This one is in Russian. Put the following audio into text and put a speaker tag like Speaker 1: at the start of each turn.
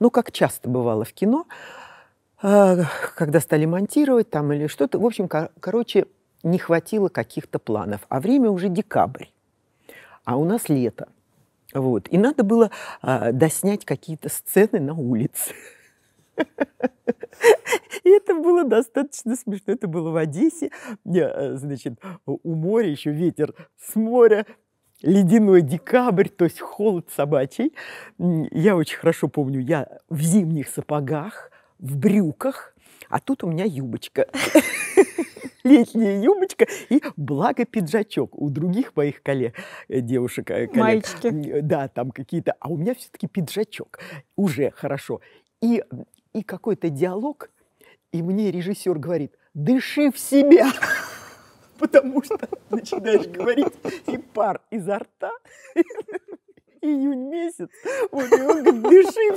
Speaker 1: Ну, как часто бывало в кино, а, когда стали монтировать там или что-то. В общем, короче, не хватило каких-то планов. А время уже декабрь, а у нас лето. Вот. И надо было а, доснять какие-то сцены на улице. И это было достаточно
Speaker 2: смешно. Это было в Одессе. Э, значит, у моря еще ветер с моря ледяной декабрь, то есть холод собачий. Я очень хорошо помню, я в зимних сапогах, в брюках, а тут у меня юбочка. Летняя юбочка и благо пиджачок у других моих коллег, э, девушек, э, коллег. Мальчики. Да, там какие-то. А у меня все-таки пиджачок. Уже хорошо. И, и какой-то диалог. И мне режиссер говорит, дыши в себя. потому что начинаешь говорить, и пар
Speaker 3: изо рта, июнь месяц, вот, и он говорит, дыши